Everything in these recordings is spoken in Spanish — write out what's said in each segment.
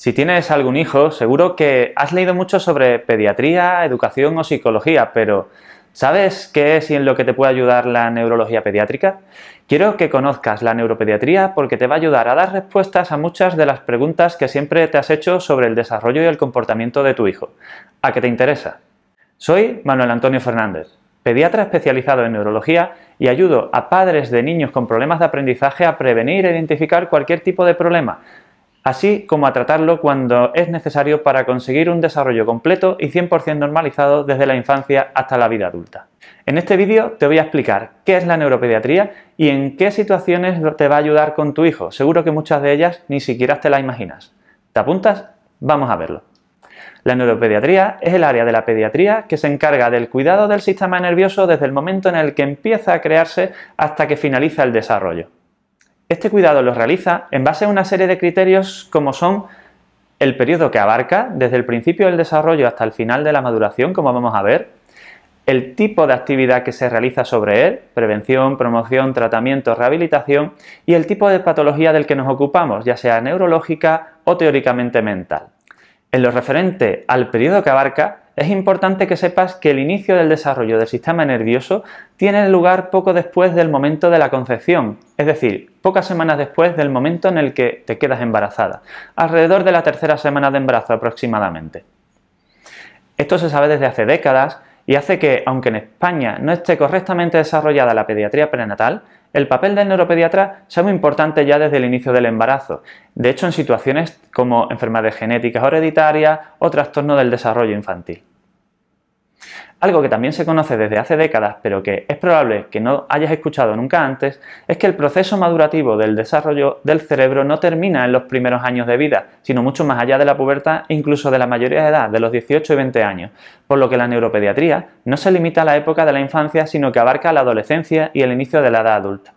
Si tienes algún hijo, seguro que has leído mucho sobre pediatría, educación o psicología, pero ¿sabes qué es y en lo que te puede ayudar la neurología pediátrica? Quiero que conozcas la neuropediatría porque te va a ayudar a dar respuestas a muchas de las preguntas que siempre te has hecho sobre el desarrollo y el comportamiento de tu hijo. ¿A qué te interesa? Soy Manuel Antonio Fernández, pediatra especializado en neurología y ayudo a padres de niños con problemas de aprendizaje a prevenir e identificar cualquier tipo de problema, así como a tratarlo cuando es necesario para conseguir un desarrollo completo y 100% normalizado desde la infancia hasta la vida adulta. En este vídeo te voy a explicar qué es la neuropediatría y en qué situaciones te va a ayudar con tu hijo, seguro que muchas de ellas ni siquiera te las imaginas. ¿Te apuntas? Vamos a verlo. La neuropediatría es el área de la pediatría que se encarga del cuidado del sistema nervioso desde el momento en el que empieza a crearse hasta que finaliza el desarrollo. Este cuidado lo realiza en base a una serie de criterios como son el periodo que abarca, desde el principio del desarrollo hasta el final de la maduración, como vamos a ver, el tipo de actividad que se realiza sobre él, prevención, promoción, tratamiento, rehabilitación, y el tipo de patología del que nos ocupamos, ya sea neurológica o teóricamente mental. En lo referente al periodo que abarca, es importante que sepas que el inicio del desarrollo del sistema nervioso tiene lugar poco después del momento de la concepción, es decir, pocas semanas después del momento en el que te quedas embarazada, alrededor de la tercera semana de embarazo aproximadamente. Esto se sabe desde hace décadas y hace que, aunque en España no esté correctamente desarrollada la pediatría prenatal, el papel del neuropediatra sea muy importante ya desde el inicio del embarazo, de hecho en situaciones como enfermedades genéticas hereditarias o trastorno del desarrollo infantil. Algo que también se conoce desde hace décadas, pero que es probable que no hayas escuchado nunca antes, es que el proceso madurativo del desarrollo del cerebro no termina en los primeros años de vida, sino mucho más allá de la pubertad e incluso de la mayoría de edad, de los 18 y 20 años, por lo que la neuropediatría no se limita a la época de la infancia, sino que abarca la adolescencia y el inicio de la edad adulta.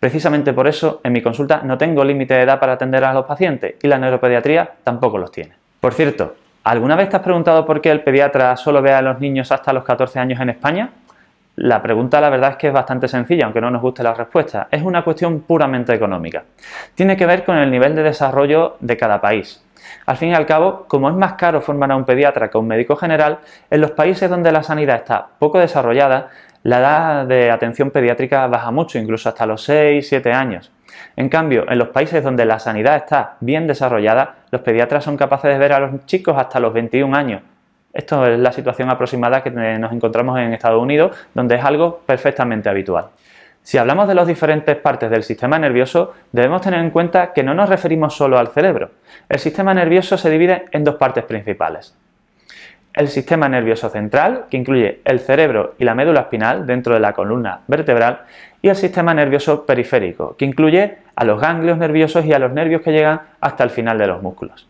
Precisamente por eso, en mi consulta no tengo límite de edad para atender a los pacientes y la neuropediatría tampoco los tiene. Por cierto, ¿Alguna vez te has preguntado por qué el pediatra solo ve a los niños hasta los 14 años en España? La pregunta la verdad es que es bastante sencilla, aunque no nos guste la respuesta. Es una cuestión puramente económica. Tiene que ver con el nivel de desarrollo de cada país. Al fin y al cabo, como es más caro formar a un pediatra que a un médico general, en los países donde la sanidad está poco desarrollada, la edad de atención pediátrica baja mucho, incluso hasta los 6-7 años. En cambio, en los países donde la sanidad está bien desarrollada, los pediatras son capaces de ver a los chicos hasta los 21 años. Esto es la situación aproximada que nos encontramos en Estados Unidos, donde es algo perfectamente habitual. Si hablamos de las diferentes partes del sistema nervioso, debemos tener en cuenta que no nos referimos solo al cerebro. El sistema nervioso se divide en dos partes principales. El sistema nervioso central, que incluye el cerebro y la médula espinal dentro de la columna vertebral, y el sistema nervioso periférico, que incluye a los ganglios nerviosos y a los nervios que llegan hasta el final de los músculos.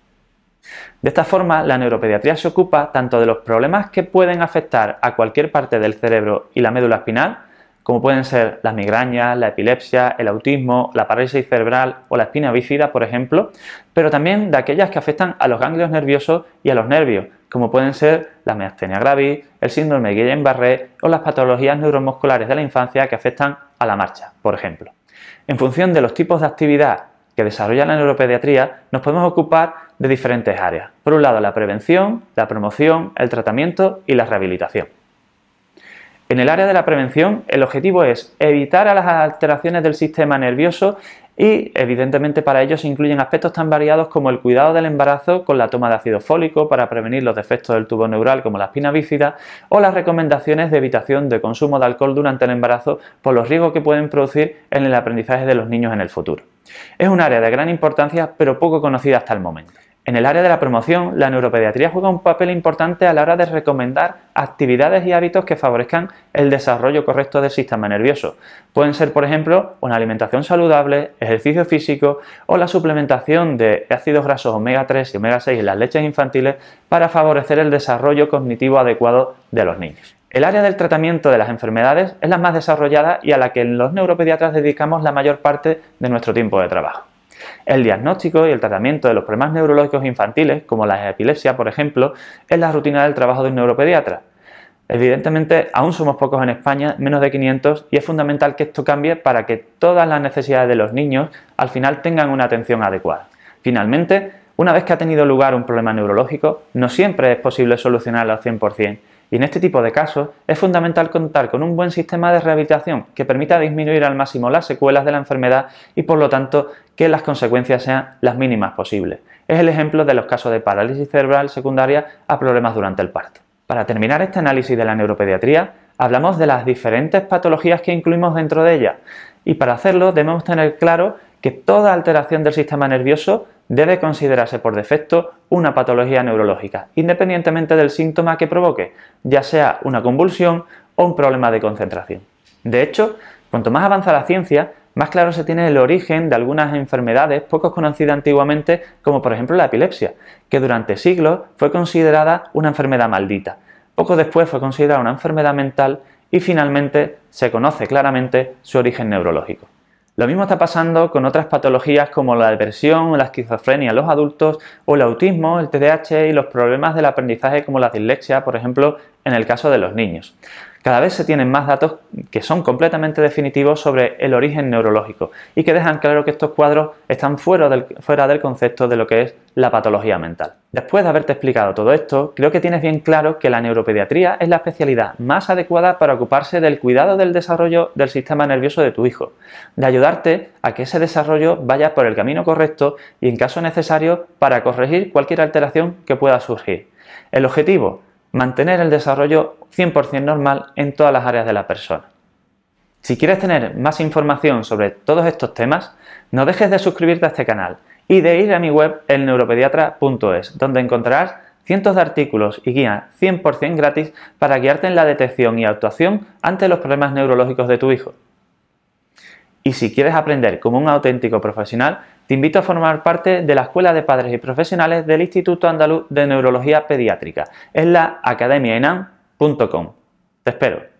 De esta forma, la neuropediatría se ocupa tanto de los problemas que pueden afectar a cualquier parte del cerebro y la médula espinal, como pueden ser las migrañas, la epilepsia, el autismo, la parálisis cerebral o la espina bífida, por ejemplo, pero también de aquellas que afectan a los ganglios nerviosos y a los nervios, como pueden ser la miastenia gravis, el síndrome de Guillain-Barré o las patologías neuromusculares de la infancia que afectan a la marcha, por ejemplo. En función de los tipos de actividad que desarrolla la neuropediatría, nos podemos ocupar de diferentes áreas. Por un lado, la prevención, la promoción, el tratamiento y la rehabilitación. En el área de la prevención, el objetivo es evitar a las alteraciones del sistema nervioso y evidentemente para ello se incluyen aspectos tan variados como el cuidado del embarazo con la toma de ácido fólico para prevenir los defectos del tubo neural como la espina bífida o las recomendaciones de evitación de consumo de alcohol durante el embarazo por los riesgos que pueden producir en el aprendizaje de los niños en el futuro. Es un área de gran importancia pero poco conocida hasta el momento. En el área de la promoción, la neuropediatría juega un papel importante a la hora de recomendar actividades y hábitos que favorezcan el desarrollo correcto del sistema nervioso. Pueden ser, por ejemplo, una alimentación saludable, ejercicio físico o la suplementación de ácidos grasos omega 3 y omega 6 en las leches infantiles para favorecer el desarrollo cognitivo adecuado de los niños. El área del tratamiento de las enfermedades es la más desarrollada y a la que los neuropediatras dedicamos la mayor parte de nuestro tiempo de trabajo. El diagnóstico y el tratamiento de los problemas neurológicos infantiles, como la epilepsia, por ejemplo, es la rutina del trabajo de un neuropediatra. Evidentemente, aún somos pocos en España, menos de 500, y es fundamental que esto cambie para que todas las necesidades de los niños al final tengan una atención adecuada. Finalmente, una vez que ha tenido lugar un problema neurológico, no siempre es posible solucionarlo al 100%. Y en este tipo de casos es fundamental contar con un buen sistema de rehabilitación que permita disminuir al máximo las secuelas de la enfermedad y por lo tanto que las consecuencias sean las mínimas posibles. Es el ejemplo de los casos de parálisis cerebral secundaria a problemas durante el parto. Para terminar este análisis de la neuropediatría, hablamos de las diferentes patologías que incluimos dentro de ella y para hacerlo debemos tener claro que toda alteración del sistema nervioso debe considerarse por defecto una patología neurológica, independientemente del síntoma que provoque, ya sea una convulsión o un problema de concentración. De hecho, cuanto más avanza la ciencia, más claro se tiene el origen de algunas enfermedades poco conocidas antiguamente, como por ejemplo la epilepsia, que durante siglos fue considerada una enfermedad maldita. Poco después fue considerada una enfermedad mental y finalmente se conoce claramente su origen neurológico. Lo mismo está pasando con otras patologías como la depresión, la esquizofrenia en los adultos o el autismo, el TDAH y los problemas del aprendizaje como la dislexia, por ejemplo, en el caso de los niños. Cada vez se tienen más datos que son completamente definitivos sobre el origen neurológico y que dejan claro que estos cuadros están fuera del, fuera del concepto de lo que es la patología mental. Después de haberte explicado todo esto, creo que tienes bien claro que la neuropediatría es la especialidad más adecuada para ocuparse del cuidado del desarrollo del sistema nervioso de tu hijo, de ayudarte a que ese desarrollo vaya por el camino correcto y en caso necesario para corregir cualquier alteración que pueda surgir. El objetivo, mantener el desarrollo 100% normal en todas las áreas de la persona. Si quieres tener más información sobre todos estos temas, no dejes de suscribirte a este canal y de ir a mi web elneuropediatra.es, donde encontrarás cientos de artículos y guías 100% gratis para guiarte en la detección y actuación ante los problemas neurológicos de tu hijo. Y si quieres aprender como un auténtico profesional, te invito a formar parte de la Escuela de Padres y Profesionales del Instituto Andaluz de Neurología Pediátrica en la academiaenam.com. Te espero.